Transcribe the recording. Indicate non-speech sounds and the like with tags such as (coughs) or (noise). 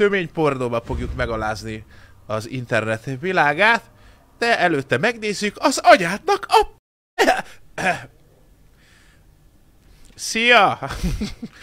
tömény pornóba fogjuk megalázni az internet világát, de előtte megnézzük az agyátnak a... (coughs) Szia!